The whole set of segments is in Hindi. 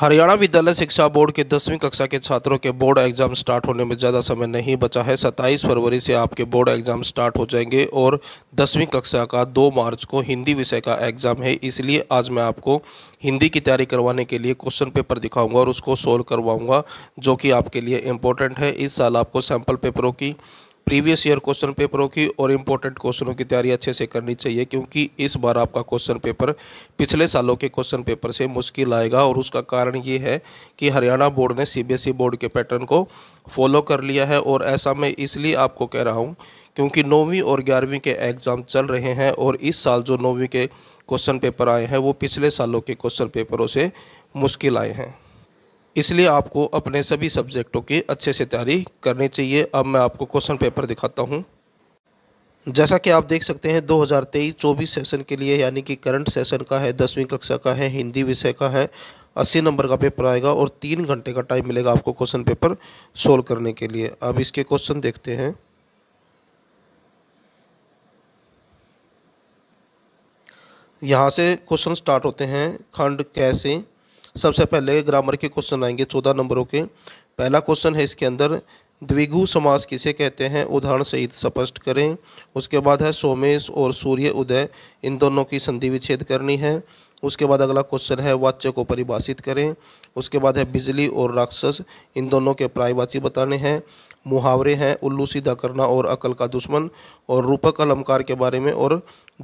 हरियाणा विद्यालय शिक्षा बोर्ड के दसवीं कक्षा के छात्रों के बोर्ड एग्जाम स्टार्ट होने में ज़्यादा समय नहीं बचा है सत्ताईस फरवरी से आपके बोर्ड एग्जाम स्टार्ट हो जाएंगे और दसवीं कक्षा का दो मार्च को हिंदी विषय का एग्ज़ाम है इसलिए आज मैं आपको हिंदी की तैयारी करवाने के लिए क्वेश्चन पेपर दिखाऊंगा और उसको सोल्व करवाऊँगा जो कि आपके लिए इम्पोर्टेंट है इस साल आपको सैम्पल पेपरों की प्रीवियस ईयर क्वेश्चन पेपरों की और इम्पोर्टेंट क्वेश्चनों की तैयारी अच्छे से करनी चाहिए क्योंकि इस बार आपका क्वेश्चन पेपर पिछले सालों के क्वेश्चन पेपर से मुश्किल आएगा और उसका कारण ये है कि हरियाणा बोर्ड ने सीबीएसई e बोर्ड के पैटर्न को फॉलो कर लिया है और ऐसा मैं इसलिए आपको कह रहा हूँ क्योंकि नौवीं और ग्यारहवीं के एग्ज़ाम चल रहे हैं और इस साल जो नौवीं के क्वेश्चन पेपर आए हैं वो पिछले सालों के क्वेश्चन पेपरों से मुश्किल आए हैं इसलिए आपको अपने सभी सब्जेक्टों की अच्छे से तैयारी करनी चाहिए अब मैं आपको क्वेश्चन पेपर दिखाता हूँ जैसा कि आप देख सकते हैं 2023-24 सेशन के लिए यानी कि करंट सेशन का है दसवीं कक्षा का है हिंदी विषय का है अस्सी नंबर का पेपर आएगा और तीन घंटे का टाइम मिलेगा आपको क्वेश्चन पेपर सोल्व करने के लिए अब इसके क्वेश्चन देखते हैं यहाँ से क्वेश्चन स्टार्ट होते हैं खंड कैसे सबसे पहले ग्रामर के क्वेश्चन आएंगे चौदह नंबरों के पहला क्वेश्चन है इसके अंदर द्विगु समास किसे कहते हैं उदाहरण सहित स्पष्ट करें उसके बाद है सोमेश और सूर्य उदय इन दोनों की संधि विच्छेद करनी है उसके बाद अगला क्वेश्चन है वाच्य को परिभाषित करें उसके बाद है बिजली और राक्षस इन दोनों के प्रायवाची बताने हैं मुहावरे हैं उल्लू सीधा करना और अकल का दुश्मन और रूपक अलंकार के बारे में और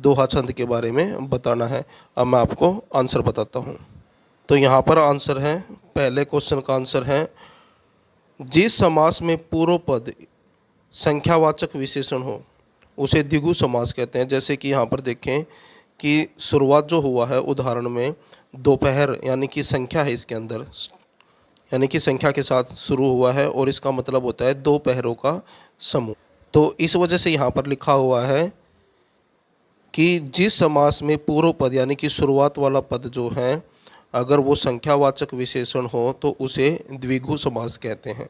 दोहा छंद के बारे में बताना है अब मैं आपको आंसर बताता हूँ तो यहाँ पर आंसर है पहले क्वेश्चन का आंसर है जिस समास में पूर्व पद संख्यावाचक विशेषण हो उसे द्विगु समास कहते हैं जैसे कि यहाँ पर देखें कि शुरुआत जो हुआ है उदाहरण में दोपहर यानी कि संख्या है इसके अंदर यानी कि संख्या के साथ शुरू हुआ है और इसका मतलब होता है दो पहरों का समूह तो इस वजह से यहाँ पर लिखा हुआ है कि जिस समास में पूर्व पद यानी कि शुरुआत वाला पद जो है अगर वो संख्यावाचक विशेषण हो तो उसे द्विगु समास कहते हैं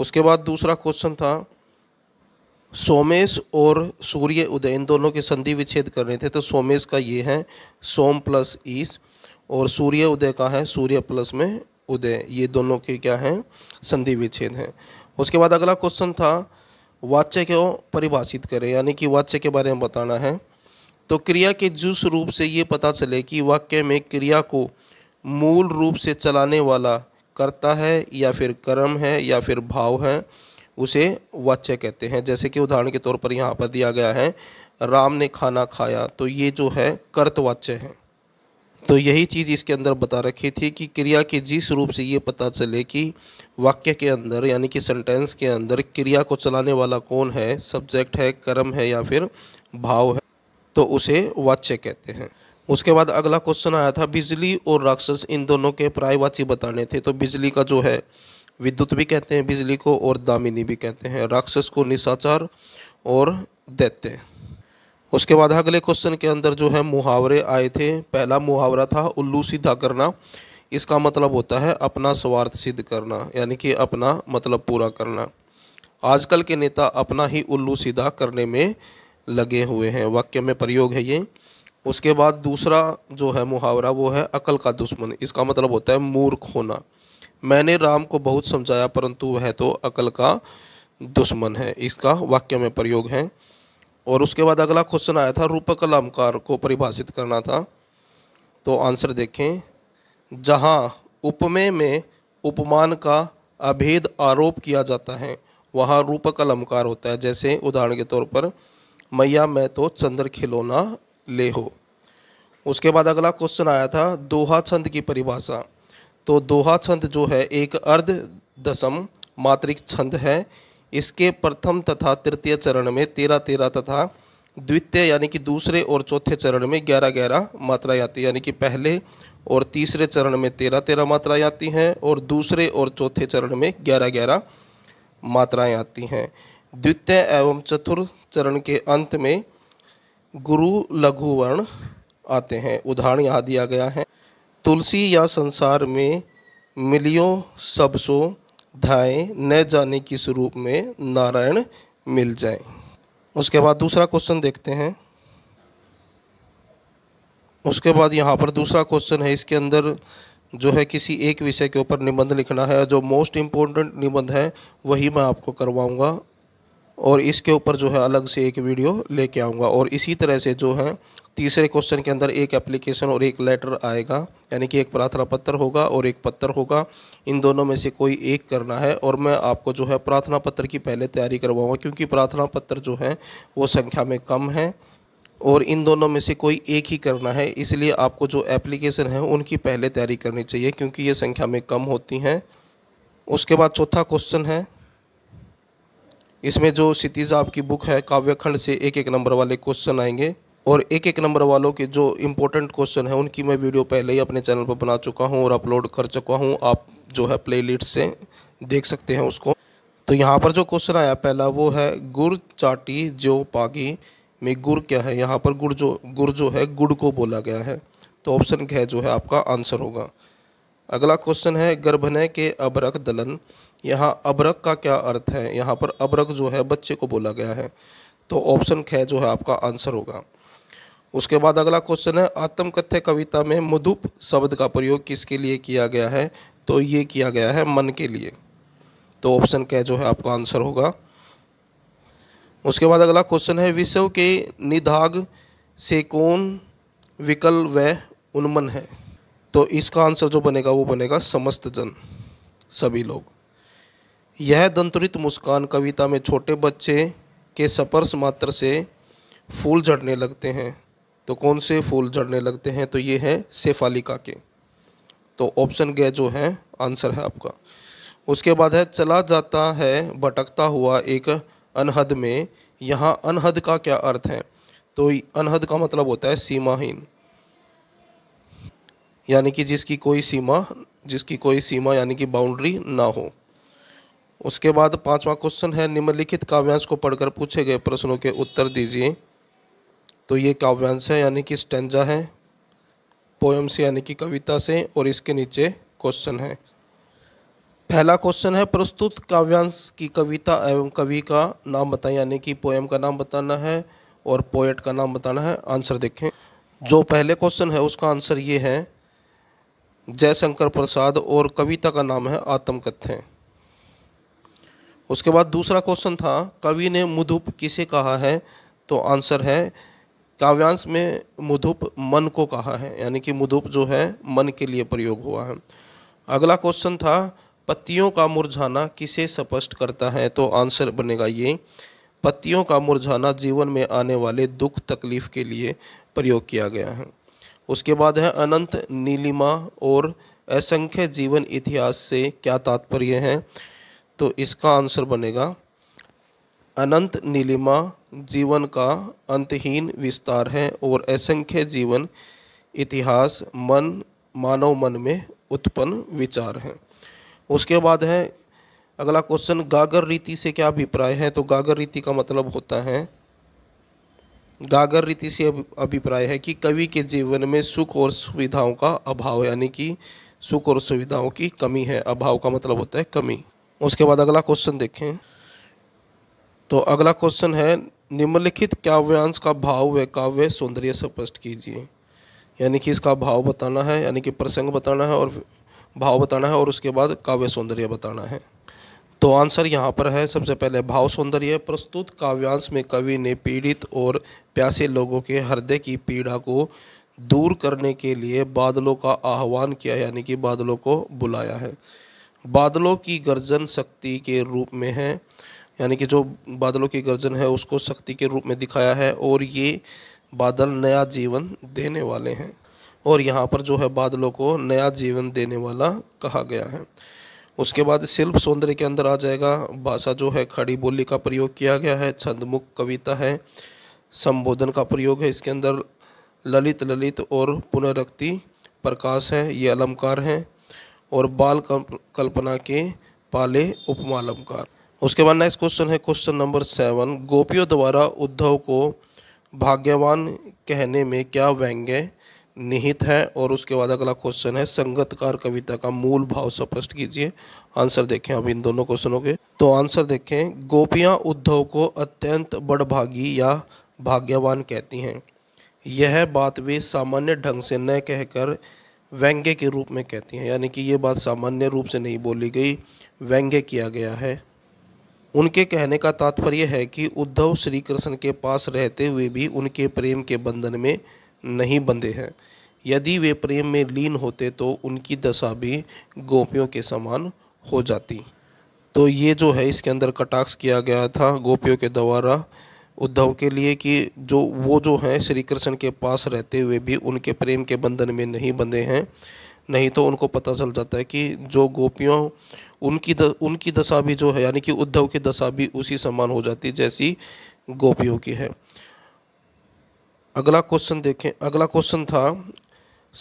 उसके बाद दूसरा क्वेश्चन था सोमेश और सूर्य उदय इन दोनों के संधि विच्छेद कर रहे थे तो सोमेश का ये है सोम प्लस ईस और सूर्य उदय का है सूर्य प्लस में उदय ये दोनों के क्या हैं संधि विच्छेद हैं उसके बाद अगला क्वेश्चन था वाच्य को परिभाषित करें यानी कि वाच्य के बारे में बताना है तो क्रिया के जिस रूप से ये पता चले कि वाक्य में क्रिया को मूल रूप से चलाने वाला कर्ता है या फिर कर्म है या फिर भाव है उसे वाच्य कहते हैं जैसे कि उदाहरण के तौर पर यहाँ पर दिया गया है राम ने खाना खाया तो ये जो है कर्तवाच्य है तो यही चीज़ इसके अंदर बता रखी थी कि क्रिया के जिस रूप से ये पता चले कि वाक्य के अंदर यानी कि सेंटेंस के अंदर क्रिया को चलाने वाला कौन है सब्जेक्ट है कर्म है या फिर भाव है तो उसे वाच्य कहते हैं उसके बाद अगला क्वेश्चन आया था बिजली और राक्षस इन दोनों के प्रायवाची बताने थे तो बिजली का जो है विद्युत भी कहते हैं बिजली को और दामिनी भी कहते हैं राक्षस को निशाचार और दैत्य उसके बाद अगले क्वेश्चन के अंदर जो है मुहावरे आए थे पहला मुहावरा था उल्लू सीधा करना इसका मतलब होता है अपना स्वार्थ सिद्ध करना यानी कि अपना मतलब पूरा करना आजकल के नेता अपना ही उल्लू सीधा करने में लगे हुए हैं वाक्य में प्रयोग है ये उसके बाद दूसरा जो है मुहावरा वो है अकल का दुश्मन इसका मतलब होता है मूर्ख होना मैंने राम को बहुत समझाया परंतु वह तो अकल का दुश्मन है इसका वाक्य में प्रयोग है और उसके बाद अगला क्वेश्चन आया था रूपक अलंकार को परिभाषित करना था तो आंसर देखें जहाँ उपमे में उपमान का अभेद आरोप किया जाता है वहाँ रूपक अलंकार होता है जैसे उदाहरण के तौर पर मैया मैं तो चंद्र खिलौना ले हो उसके बाद अगला क्वेश्चन आया था दोहा छंद की परिभाषा तो दोहा छंद जो है एक अर्ध दशम मात्रिक छंद है इसके प्रथम तथा तृतीय चरण में तेरह तेरह तथा द्वितीय यानी कि दूसरे और चौथे चरण में ग्यारह ग्यारह मात्राएँ आती यानी कि पहले और तीसरे चरण में तेरह तेरह मात्राएँ आती हैं और दूसरे और चौथे चरण में ग्यारह ग्यारह मात्राएँ आती हैं द्वितीय एवं चतुर्थ चरण के अंत में गुरु लघु वर्ण आते हैं उदाहरण यहाँ दिया गया है तुलसी या संसार में मिलियो सबसो धाए न जाने किस रूप में नारायण मिल जाए उसके बाद दूसरा क्वेश्चन देखते हैं उसके बाद यहाँ पर दूसरा क्वेश्चन है इसके अंदर जो है किसी एक विषय के ऊपर निबंध लिखना है जो मोस्ट इम्पोर्टेंट निबंध है वही मैं आपको करवाऊंगा और इसके ऊपर जो है अलग से एक वीडियो लेके आऊँगा और इसी तरह से जो है तीसरे क्वेश्चन के अंदर एक एप्लीकेशन और एक लेटर आएगा यानी कि एक प्रार्थना पत्र होगा और एक पत्र होगा इन दोनों में से कोई एक करना है और मैं आपको जो है प्रार्थना पत्र की पहले तैयारी करवाऊँगा क्योंकि प्रार्थना पत्र जो है वो संख्या में कम है और इन दोनों में से कोई एक ही करना है इसलिए आपको जो एप्लीकेशन है उनकी पहले तैयारी करनी चाहिए क्योंकि ये संख्या में कम होती हैं उसके बाद चौथा क्वेश्चन है इसमें जो क्षितिज आपकी बुक है काव्यखंड से एक एक नंबर वाले क्वेश्चन आएंगे और एक एक नंबर वालों के जो इम्पोर्टेंट क्वेश्चन है उनकी मैं वीडियो पहले ही अपने चैनल पर बना चुका हूँ और अपलोड कर चुका हूँ आप जो है प्ले से देख सकते हैं उसको तो यहाँ पर जो क्वेश्चन आया पहला वो है गुर चाटी जो पागी में गुड़ क्या है यहाँ पर गुड़ जो गुड़ जो है गुड़ को बोला गया है तो ऑप्शन घ जो है आपका आंसर होगा अगला क्वेश्चन है गर्भनय के अबरक दलन यहाँ अबरक का क्या अर्थ है यहाँ पर अबरक जो है बच्चे को बोला गया है तो ऑप्शन खे जो है आपका आंसर होगा उसके बाद अगला क्वेश्चन है आत्मकथ्य कविता में मधुप शब्द का प्रयोग किसके लिए किया गया है तो ये किया गया है मन के लिए तो ऑप्शन क्या जो है आपका आंसर होगा उसके बाद अगला क्वेश्चन है विश्व के निधाग से कौन विकल व उन्मन है तो इसका आंसर जो बनेगा वो बनेगा समस्त जन सभी लोग यह दंतरित मुस्कान कविता में छोटे बच्चे के स्पर्श मात्र से फूल झड़ने लगते हैं तो कौन से फूल झड़ने लगते हैं तो ये है सेफालिका के तो ऑप्शन गे जो है आंसर है आपका उसके बाद है चला जाता है भटकता हुआ एक अनहद में यहाँ अनहद का क्या अर्थ है तो अनहद का मतलब होता है सीमाहीन यानी कि जिसकी कोई सीमा जिसकी कोई सीमा यानी कि बाउंड्री ना हो उसके बाद पांचवा क्वेश्चन है निम्नलिखित काव्यांश को पढ़कर पूछे गए प्रश्नों के उत्तर दीजिए तो ये काव्यांश है यानी कि स्टेंजा है पोएम से यानी कि कविता से और इसके नीचे क्वेश्चन है पहला क्वेश्चन है प्रस्तुत काव्यांश की कविता एवं कवि का नाम बताएं यानी कि पोएम का नाम बताना है और पोएट का नाम बताना है आंसर देखें जो पहले क्वेश्चन है उसका आंसर ये है जयशंकर प्रसाद और कविता का नाम है आत्मकथ्य उसके बाद दूसरा क्वेश्चन था कवि ने मुधुप किसे कहा है तो आंसर है काव्यांश में मुधुप मन को कहा है यानी कि मुधुप जो है मन के लिए प्रयोग हुआ है अगला क्वेश्चन था पत्तियों का मुरझाना किसे स्पष्ट करता है तो आंसर बनेगा ये पत्तियों का मुरझाना जीवन में आने वाले दुख तकलीफ के लिए प्रयोग किया गया है उसके बाद है अनंत नीलिमा और असंख्य जीवन इतिहास से क्या तात्पर्य है तो इसका आंसर बनेगा अनंत नीलिमा जीवन का अंतहीन विस्तार है और असंख्य जीवन इतिहास मन मानव मन में उत्पन्न विचार हैं उसके बाद है अगला क्वेश्चन गागर रीति से क्या अभिप्राय है तो गागर रीति का मतलब होता है गागर रीति से अभिप्राय है कि कवि के जीवन में सुख और सुविधाओं का अभाव यानी कि सुख और सुविधाओं की कमी है अभाव का मतलब होता है कमी उसके बाद अगला क्वेश्चन देखें तो अगला क्वेश्चन है निम्नलिखित काव्यांश का भाव व काव्य सौंदर्य स्पष्ट कीजिए यानी कि इसका भाव बताना है यानी कि प्रसंग बताना है और भाव बताना है और उसके बाद काव्य सौंदर्य बताना है तो आंसर यहाँ पर है सबसे पहले भाव सौंदर्य प्रस्तुत काव्यांश में कवि ने पीड़ित और प्यासे लोगों के हृदय की पीड़ा को दूर करने के लिए बादलों का आह्वान किया यानी कि बादलों को बुलाया है बादलों की गर्जन शक्ति के रूप में है यानी कि जो बादलों की गर्जन है उसको शक्ति के रूप में दिखाया है और ये बादल नया जीवन देने वाले हैं और यहाँ पर जो है बादलों को नया जीवन देने वाला कहा गया है उसके बाद शिल्प सौंदर्य के अंदर आ जाएगा भाषा जो है खड़ी बोली का प्रयोग किया गया है छंदमुख कविता है संबोधन का प्रयोग है इसके अंदर ललित ललित और पुनरक्ति प्रकाश है ये अलंकार हैं और बाल कल्पना के पाले उपमालंकार उसके बाद नेक्स्ट क्वेश्चन है क्वेश्चन नंबर सेवन गोपियों द्वारा उद्धव को भाग्यवान कहने में क्या व्यंग्य निहित है और उसके बाद अगला क्वेश्चन है संगतकार कविता का मूल भाव स्पष्ट कीजिए आंसर देखें अब इन दोनों क्वेश्चनों के तो आंसर देखें गोपियां उद्धव को अत्यंत बड़भागी या भाग्यवान कहती हैं यह बात वे सामान्य ढंग से न कहकर व्यंग्य के रूप में कहती हैं यानी कि ये बात सामान्य रूप से नहीं बोली गई व्यंग्य किया गया है उनके कहने का तात्पर्य है कि उद्धव श्री कृष्ण के पास रहते हुए भी उनके प्रेम के बंधन में नहीं बंधे हैं यदि वे प्रेम में लीन होते तो उनकी दशा भी गोपियों के समान हो जाती तो ये जो है इसके अंदर कटाक्ष किया गया था गोपियों के द्वारा उद्धव के लिए कि जो वो जो हैं श्री कृष्ण के पास रहते हुए भी उनके प्रेम के बंधन में नहीं बंधे हैं नहीं तो उनको पता चल जाता है कि जो गोपियों उनकी द, उनकी दशा भी जो है यानी कि उद्धव की दशा भी उसी समान हो जाती जैसी गोपियों की है अगला क्वेश्चन देखें अगला क्वेश्चन था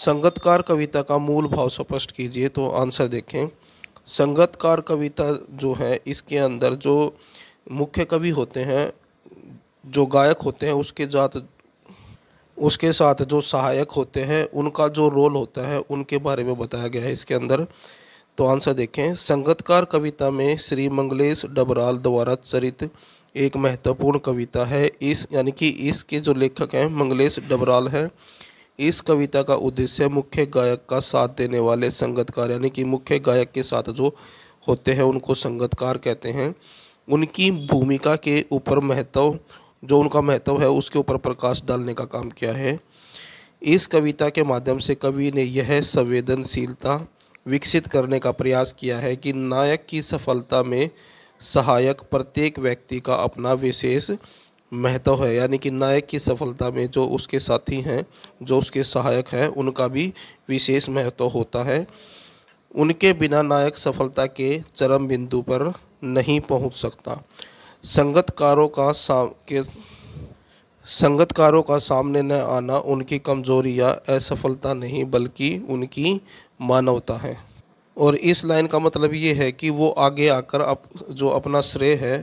संगतकार कविता का मूल भाव स्पष्ट कीजिए तो आंसर देखें संगतकार कविता जो है इसके अंदर जो मुख्य कवि होते हैं जो गायक होते हैं उसके जात उसके साथ जो सहायक होते हैं उनका जो रोल होता है उनके बारे में बताया गया है इसके अंदर तो आंसर देखें संगतकार कविता में श्री मंगलेश डबराल द्वारा चरित एक महत्वपूर्ण कविता है इस यानी कि इसके जो लेखक हैं मंगलेश डबराल हैं इस कविता का उद्देश्य मुख्य गायक का साथ देने वाले संगतकार यानी कि मुख्य गायक के साथ जो होते हैं उनको संगतकार कहते हैं उनकी भूमिका के ऊपर महत्व जो उनका महत्व है उसके ऊपर प्रकाश डालने का काम किया है इस कविता के माध्यम से कवि ने यह संवेदनशीलता विकसित करने का प्रयास किया है कि नायक की सफलता में सहायक प्रत्येक व्यक्ति का अपना विशेष महत्व है यानी कि नायक की सफलता में जो उसके साथी हैं जो उसके सहायक हैं उनका भी विशेष महत्व होता है उनके बिना नायक सफलता के चरम बिंदु पर नहीं पहुंच सकता संगतकारों का साम के संगतकारों का सामने न आना उनकी कमजोरी या असफलता नहीं बल्कि उनकी मानवता है और इस लाइन का मतलब ये है कि वो आगे आकर अप, जो अपना श्रेय है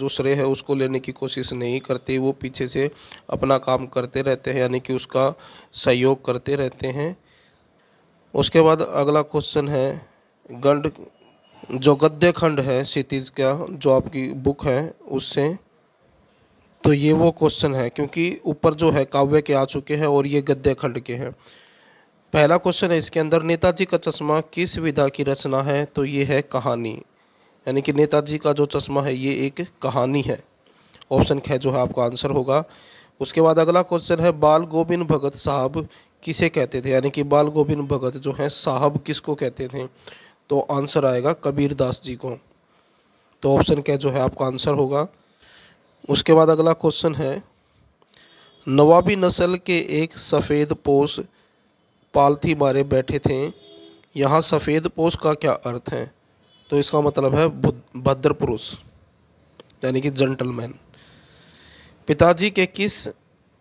जो श्रेय है उसको लेने की कोशिश नहीं करते वो पीछे से अपना काम करते रहते हैं यानी कि उसका सहयोग करते रहते हैं उसके बाद अगला क्वेश्चन है गंड जो गद्य खंड है क्षितिज का जो आपकी बुक है उससे तो ये वो क्वेश्चन है क्योंकि ऊपर जो है काव्य के आ चुके हैं और ये गद्य खंड के हैं पहला क्वेश्चन है इसके अंदर नेताजी का चश्मा किस विधा की रचना है तो ये है कहानी यानी कि नेताजी का जो चश्मा है ये एक कहानी है ऑप्शन खे जो है आपका आंसर होगा उसके बाद अगला क्वेश्चन है बाल गोविंद भगत साहब किसे कहते थे यानी कि बाल गोविंद भगत जो हैं साहब किसको कहते थे तो आंसर आएगा कबीर दास जी को तो ऑप्शन क्या जो है आपका आंसर होगा उसके बाद अगला क्वेश्चन है नवाबी नस्ल के एक सफ़ेद पोष पालथी मारे बैठे थे यहाँ सफ़ेद पोष का क्या अर्थ है तो इसका मतलब है भद्र पुरुष यानी कि जेंटलमैन पिताजी के किस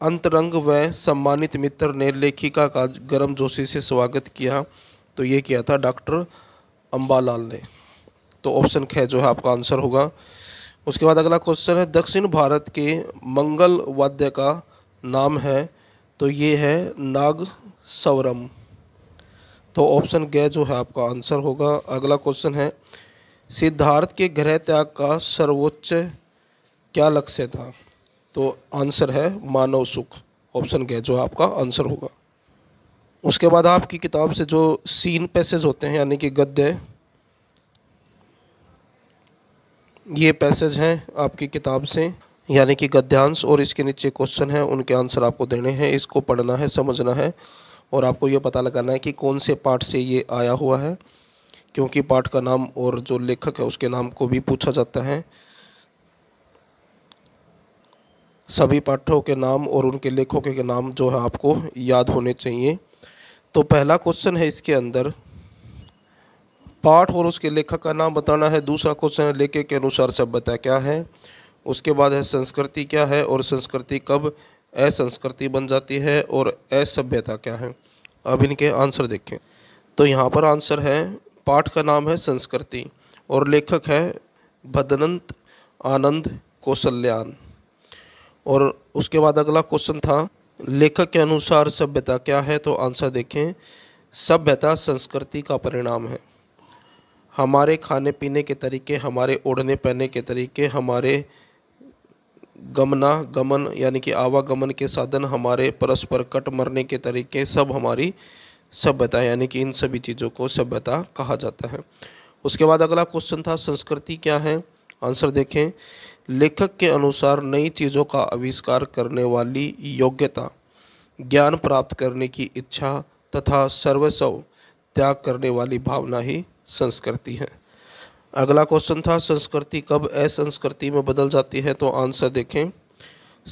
अंतरंग व सम्मानित मित्र ने लेखिका का गर्म जोशी से स्वागत किया तो ये किया था डॉक्टर अम्बालाल ने तो ऑप्शन खे जो है आपका आंसर होगा उसके बाद अगला क्वेश्चन है दक्षिण भारत के मंगल वाद्य का नाम है तो ये है नाग सवरम तो ऑप्शन गे जो है आपका आंसर होगा अगला क्वेश्चन है सिद्धार्थ के गृह त्याग का सर्वोच्च क्या लक्ष्य था तो आंसर है मानव सुख ऑप्शन गे जो आपका आंसर होगा उसके बाद आपकी किताब से जो सीन पैसेज होते हैं यानी कि गद्य ये पैसेज हैं आपकी किताब से यानी कि गद्यांश और इसके नीचे क्वेश्चन हैं उनके आंसर आपको देने हैं इसको पढ़ना है समझना है और आपको ये पता लगाना है कि कौन से पार्ट से ये आया हुआ है क्योंकि पाठ का नाम और जो लेखक है उसके नाम को भी पूछा जाता है सभी पाठों के नाम और उनके लेखकों के नाम जो है आपको याद होने चाहिए तो पहला क्वेश्चन है इसके अंदर पाठ और उसके लेखक का नाम बताना है दूसरा क्वेश्चन है लेखक के अनुसार सभ्यता क्या है उसके बाद है संस्कृति क्या है और संस्कृति कब असंस्कृति बन जाती है और असभ्यता क्या है अब इनके आंसर देखें तो यहाँ पर आंसर है पाठ का नाम है संस्कृति और लेखक है भदनंत आनंद कौशल्यान और उसके बाद अगला क्वेश्चन था लेखक के अनुसार सभ्यता क्या है तो आंसर देखें सभ्यता संस्कृति का परिणाम है हमारे खाने पीने के तरीके हमारे ओढ़ने पहनने के तरीके हमारे गमना गमन यानी कि आवागमन के साधन हमारे परस्पर कट मरने के तरीके सब हमारी सभ्यता यानी कि इन सभी चीज़ों को सभ्यता कहा जाता है उसके बाद अगला क्वेश्चन था संस्कृति क्या है आंसर देखें लेखक के अनुसार नई चीज़ों का आविष्कार करने वाली योग्यता ज्ञान प्राप्त करने की इच्छा तथा सर्वस्व त्याग करने वाली भावना ही संस्कृति है अगला क्वेश्चन था संस्कृति कब असंस्कृति में बदल जाती है तो आंसर देखें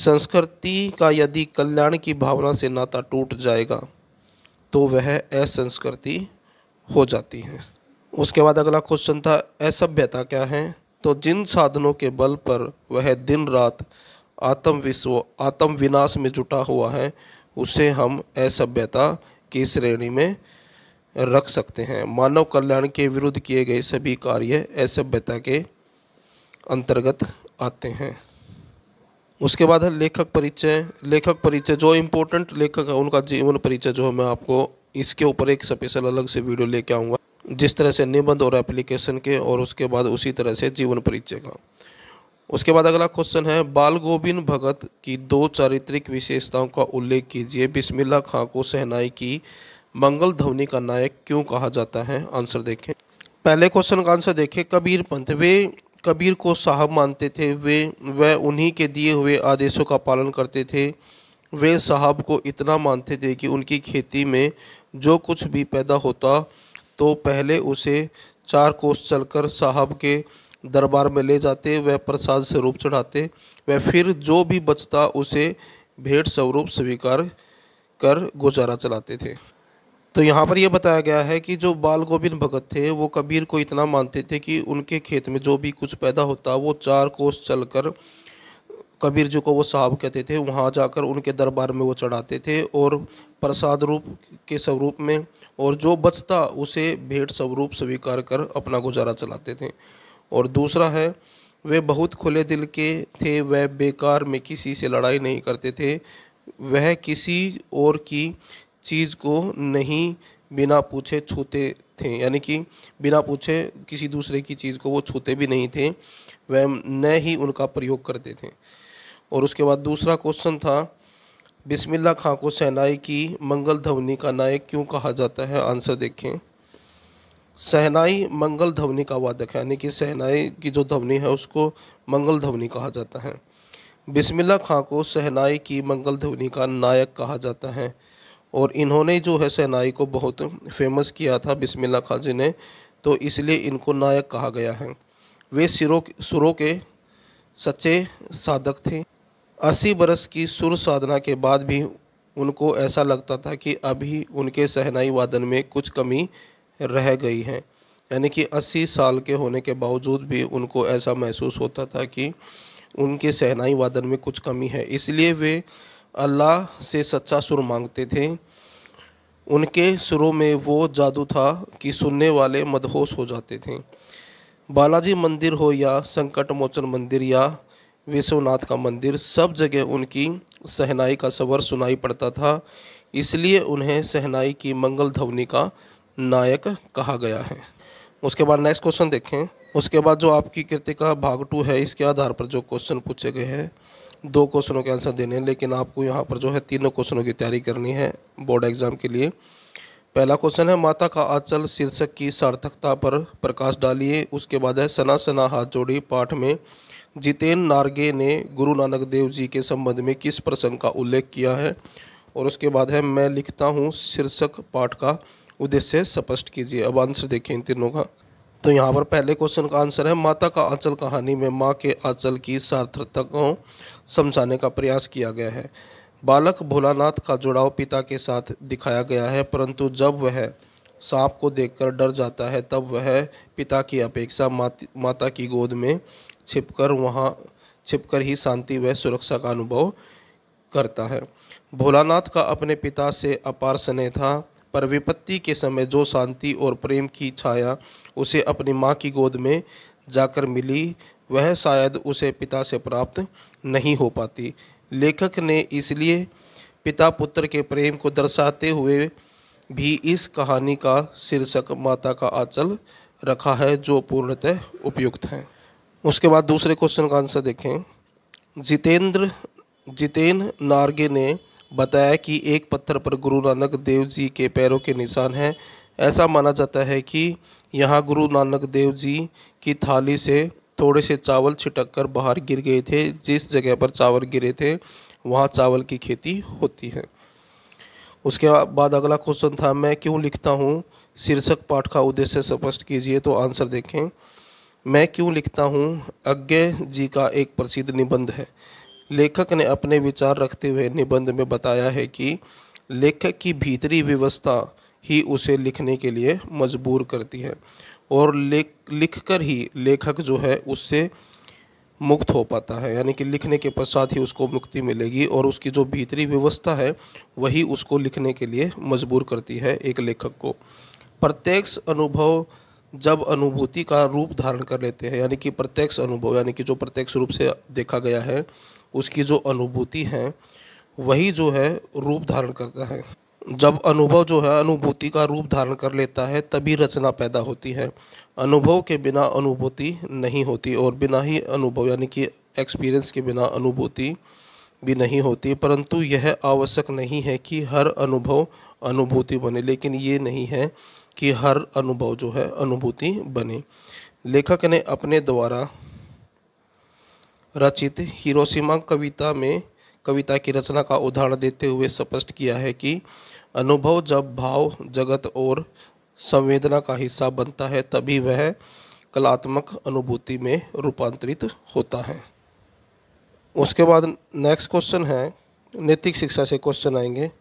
संस्कृति का यदि कल्याण की भावना से नाता टूट जाएगा तो वह असंस्कृति हो जाती है उसके बाद अगला क्वेश्चन था असभ्यता क्या है तो जिन साधनों के बल पर वह दिन रात आत्मविश्व विनाश में जुटा हुआ है उसे हम असभ्यता की श्रेणी में रख सकते हैं मानव कल्याण के विरुद्ध किए गए सभी कार्य असभ्यता के अंतर्गत आते हैं उसके बाद है लेखक परिचय लेखक परिचय जो इम्पोर्टेंट लेखक है उनका जीवन परिचय जो है मैं आपको इसके ऊपर एक स्पेशल अलग से वीडियो लेके आऊँगा जिस तरह से निबंध और एप्लीकेशन के और उसके बाद उसी तरह से जीवन परिचय का उसके बाद अगला क्वेश्चन है बाल गोविंद भगत की दो चारित्रिक विशेषताओं का उल्लेख कीजिए बिस्मिल्ला खां को सहनाई की मंगल ध्वनि का नायक क्यों कहा जाता है आंसर देखें पहले क्वेश्चन का आंसर देखें कबीर पंथ वे कबीर को साहब मानते थे वे वह उन्हीं के दिए हुए आदेशों का पालन करते थे वे साहब को इतना मानते थे कि उनकी खेती में जो कुछ भी पैदा होता तो पहले उसे चार कोस चलकर साहब के दरबार में ले जाते वह प्रसाद स्वरूप चढ़ाते वह फिर जो भी बचता उसे भेंट स्वरूप स्वीकार कर गुजारा चलाते थे तो यहाँ पर यह बताया गया है कि जो बाल गोविंद भगत थे वो कबीर को इतना मानते थे कि उनके खेत में जो भी कुछ पैदा होता वो चार कोस चलकर कबीर जी को वो साहब कहते थे वहाँ जाकर उनके दरबार में वो चढ़ाते थे और प्रसाद रूप के स्वरूप में और जो बचता उसे भेंट स्वरूप स्वीकार कर अपना गुजारा चलाते थे और दूसरा है वे बहुत खुले दिल के थे वह बेकार में किसी से लड़ाई नहीं करते थे वह किसी और की चीज़ को नहीं बिना पूछे छूते थे यानी कि बिना पूछे किसी दूसरे की चीज़ को वो छूते भी नहीं थे वह न ही उनका प्रयोग करते थे और उसके बाद दूसरा क्वेश्चन था बिस्मिल्ला खां को सहनाई की मंगल धवनी का नायक क्यों कहा जाता है आंसर देखें सहनाई मंगल धवनी का वादक है यानी कि सहनाई की जो धवनी है उसको मंगल धवनी कहा जाता है बिस्मिल्ला खां को सहनाई की मंगल धवनी का नायक कहा जाता है और इन्होंने जो है सहनाई को बहुत फेमस किया था बिस्मिल्ला खां जी ने तो इसलिए इनको नायक कहा गया है वे सिरों सुरों के सच्चे साधक थे अस्सी बरस की सुर साधना के बाद भी उनको ऐसा लगता था कि अभी उनके सहनाई वादन में कुछ कमी रह गई है यानी कि अस्सी साल के होने के बावजूद भी उनको ऐसा महसूस होता था कि उनके सहनाई वादन में कुछ कमी है इसलिए वे अल्लाह से सच्चा सुर मांगते थे उनके सुरों में वो जादू था कि सुनने वाले मदहोश हो जाते थे बालाजी मंदिर हो या संकट मोचन मंदिर या विश्वनाथ का मंदिर सब जगह उनकी सहनाई का सबर सुनाई पड़ता था इसलिए उन्हें सहनाई की मंगल ध्वनि का नायक कहा गया है उसके बाद नेक्स्ट क्वेश्चन देखें उसके बाद जो आपकी कृति का भाग टू है इसके आधार पर जो क्वेश्चन पूछे गए हैं दो क्वेश्चनों के आंसर देने हैं लेकिन आपको यहाँ पर जो है तीनों क्वेश्चनों की तैयारी करनी है बोर्ड एग्जाम के लिए पहला क्वेश्चन है माता का आंचल शीर्षक की सार्थकता पर प्रकाश डालिए उसके बाद है सना सना हाथ जोड़ी पाठ में जितेन नार्गे ने गुरु नानक देव जी के संबंध में किस प्रसंग का उल्लेख किया है और उसके बाद है मैं लिखता हूँ शीर्षक पाठ का उद्देश्य स्पष्ट कीजिए अब आंसर देखें इन तीनों का तो यहाँ पर पहले क्वेश्चन का आंसर है माता का आंचल कहानी में माँ के आंचल की सार्थकता को समझाने का प्रयास किया गया है बालक भोलानाथ का जुड़ाव पिता के साथ दिखाया गया है परंतु जब वह सांप को देखकर डर जाता है तब वह पिता की अपेक्षा माता की गोद में छिपकर वहाँ छिपकर ही शांति व सुरक्षा का अनुभव करता है भोलानाथ का अपने पिता से अपार स्नेह था पर विपत्ति के समय जो शांति और प्रेम की छाया उसे अपनी माँ की गोद में जाकर मिली वह शायद उसे पिता से प्राप्त नहीं हो पाती लेखक ने इसलिए पिता पुत्र के प्रेम को दर्शाते हुए भी इस कहानी का शीर्षक माता का आंचल रखा है जो पूर्णतः उपयुक्त है उसके बाद दूसरे क्वेश्चन का आंसर देखें जितेंद्र जितेन नार्गे ने बताया कि एक पत्थर पर गुरु नानक देव जी के पैरों के निशान हैं ऐसा माना जाता है कि यहाँ गुरु नानक देव जी की थाली से थोड़े से चावल छिटक कर बाहर गिर गए थे जिस जगह पर चावल गिरे थे वहाँ चावल की खेती होती है उसके बाद अगला क्वेश्चन था मैं क्यों लिखता हूँ शीर्षक पाठ का उद्देश्य स्पष्ट कीजिए तो आंसर देखें मैं क्यों लिखता हूँ अज्ञे जी का एक प्रसिद्ध निबंध है लेखक ने अपने विचार रखते हुए निबंध में बताया है कि लेखक की भीतरी व्यवस्था ही उसे लिखने के लिए मजबूर करती है और लेख लिख कर ही लेखक जो है उससे मुक्त हो पाता है यानी कि लिखने के पश्चात ही उसको मुक्ति मिलेगी और उसकी जो भीतरी व्यवस्था है वही उसको लिखने के लिए मजबूर करती है एक लेखक को प्रत्यक्ष अनुभव जब अनुभूति का रूप धारण कर लेते हैं यानी कि प्रत्यक्ष अनुभव यानी कि जो प्रत्यक्ष रूप से देखा गया है उसकी जो अनुभूति है वही जो है रूप धारण करता है जब अनुभव जो है अनुभूति का रूप धारण कर लेता है तभी रचना पैदा होती है अनुभव के बिना अनुभूति नहीं होती और बिना ही अनुभव यानी कि एक्सपीरियंस के बिना अनुभूति भी नहीं होती परंतु यह आवश्यक नहीं है कि हर अनुभव अनुभूति बने लेकिन ये नहीं है कि हर अनुभव जो है अनुभूति बने लेखक ने अपने द्वारा रचित हिरोशिमा कविता में कविता की रचना का उदाहरण देते हुए स्पष्ट किया है कि अनुभव जब भाव जगत और संवेदना का हिस्सा बनता है तभी वह कलात्मक अनुभूति में रूपांतरित होता है उसके बाद नेक्स्ट क्वेश्चन है नैतिक शिक्षा से क्वेश्चन आएंगे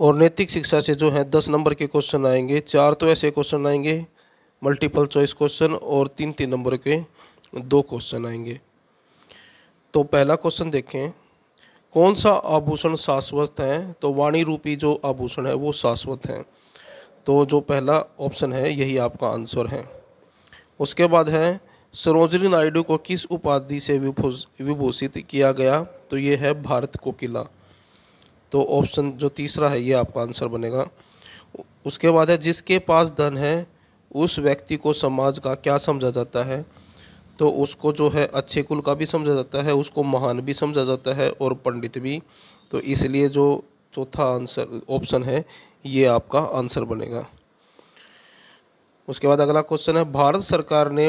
और नैतिक शिक्षा से जो है दस नंबर के क्वेश्चन आएंगे चार तो ऐसे क्वेश्चन आएंगे मल्टीपल चॉइस क्वेश्चन और तीन तीन नंबर के दो क्वेश्चन आएंगे तो पहला क्वेश्चन देखें कौन सा आभूषण शाश्वत है तो वाणी रूपी जो आभूषण है वो शाश्वत है तो जो पहला ऑप्शन है यही आपका आंसर है उसके बाद है सरोजनी नायडू को किस उपाधि से विभूषित किया गया तो ये है भारत कोकिला तो ऑप्शन जो तीसरा है ये आपका आंसर बनेगा उसके बाद है जिसके पास धन है उस व्यक्ति को समाज का क्या समझा जाता है तो उसको जो है अच्छे कुल का भी समझा जाता है उसको महान भी समझा जाता है और पंडित भी तो इसलिए जो चौथा आंसर ऑप्शन है ये आपका आंसर बनेगा उसके बाद अगला क्वेश्चन है भारत सरकार ने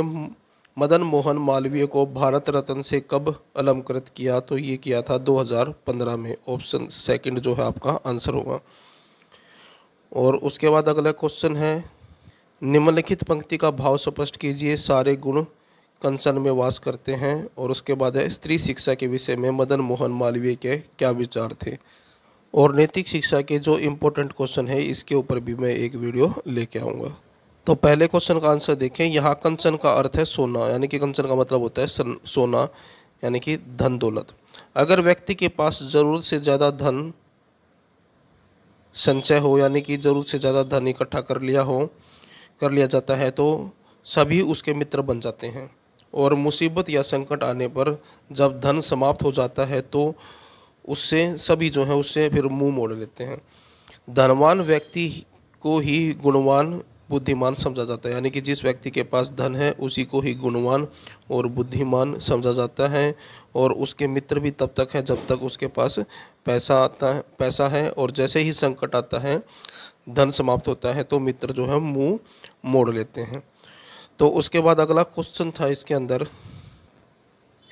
मदन मोहन मालवीय को भारत रत्न से कब अलंकृत किया तो ये किया था 2015 में ऑप्शन सेकंड जो है आपका आंसर होगा और उसके बाद अगला क्वेश्चन है निम्नलिखित पंक्ति का भाव स्पष्ट कीजिए सारे गुण कंचन में वास करते हैं और उसके बाद है स्त्री शिक्षा के विषय में मदन मोहन मालवीय के क्या विचार थे और नैतिक शिक्षा के जो इम्पोर्टेंट क्वेश्चन है इसके ऊपर भी मैं एक वीडियो लेके आऊँगा तो पहले क्वेश्चन का आंसर देखें यहाँ कंचन का अर्थ है सोना यानी कि कंचन का मतलब होता है सोना यानी कि धन दौलत अगर व्यक्ति के पास ज़रूरत से ज़्यादा धन संचय हो यानी कि ज़रूरत से ज़्यादा धन इकट्ठा कर लिया हो कर लिया जाता है तो सभी उसके मित्र बन जाते हैं और मुसीबत या संकट आने पर जब धन समाप्त हो जाता है तो उससे सभी जो है उससे फिर मुंह मोड़ लेते हैं धनवान व्यक्ति को ही गुणवान बुद्धिमान समझा जाता है यानी कि जिस व्यक्ति के पास धन है उसी को ही गुणवान और बुद्धिमान समझा जाता है और उसके मित्र भी तब तक है जब तक उसके पास पैसा आता है पैसा है और जैसे ही संकट आता है धन समाप्त होता है तो मित्र जो है मुंह मोड़ लेते हैं तो उसके बाद अगला क्वेश्चन था इसके अंदर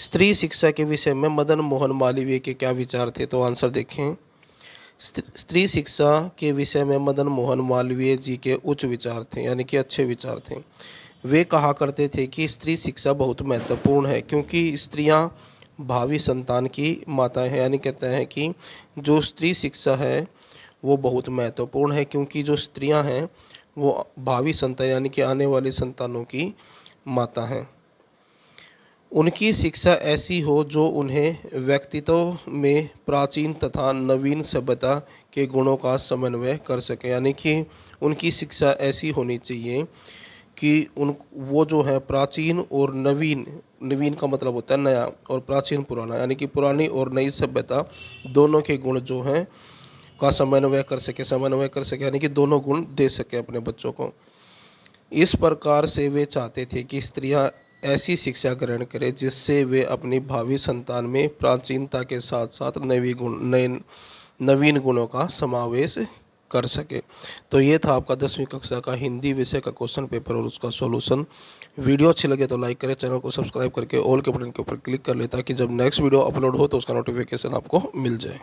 स्त्री शिक्षा के विषय में मदन मोहन मालवीय के क्या विचार थे तो आंसर देखें स्त्री शिक्षा के विषय में मदन मोहन मालवीय जी के उच्च विचार थे यानी कि अच्छे विचार थे वे कहा करते थे कि स्त्री शिक्षा बहुत महत्वपूर्ण है क्योंकि स्त्रियां भावी संतान की माताएं हैं यानी कहते हैं कि जो स्त्री शिक्षा है वो बहुत महत्वपूर्ण है क्योंकि जो स्त्रियां हैं वो भावी संतान यानी कि आने वाली संतानों की माता हैं उनकी शिक्षा ऐसी हो जो उन्हें व्यक्तित्व में प्राचीन तथा नवीन सभ्यता के गुणों का समन्वय कर सके यानी कि उनकी शिक्षा ऐसी होनी चाहिए कि उन वो जो है प्राचीन और नवीन नवीन का मतलब होता है नया और प्राचीन पुराना यानी कि पुरानी और नई सभ्यता दोनों के गुण जो हैं का समन्वय कर सके समन्वय कर सके यानी कि दोनों गुण दे सके अपने बच्चों को इस प्रकार से वे चाहते थे कि स्त्रियां ऐसी शिक्षा ग्रहण करें जिससे वे अपनी भावी संतान में प्राचीनता के साथ साथ नवी गुण नए नवीन गुणों का समावेश कर सके तो ये था आपका दसवीं कक्षा का हिंदी विषय का क्वेश्चन पेपर और उसका सॉल्यूशन वीडियो अच्छी लगे तो लाइक करें चैनल को सब्सक्राइब करके ऑल के बटन के ऊपर क्लिक कर ले ताकि जब नेक्स्ट वीडियो अपलोड हो तो उसका नोटिफिकेशन आपको मिल जाए